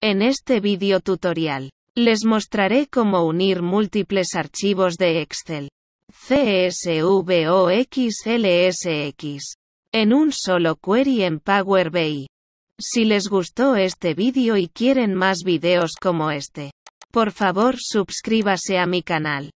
En este video tutorial, les mostraré cómo unir múltiples archivos de Excel, CSV XLSX, en un solo query en Power BI. Si les gustó este vídeo y quieren más videos como este, por favor suscríbase a mi canal.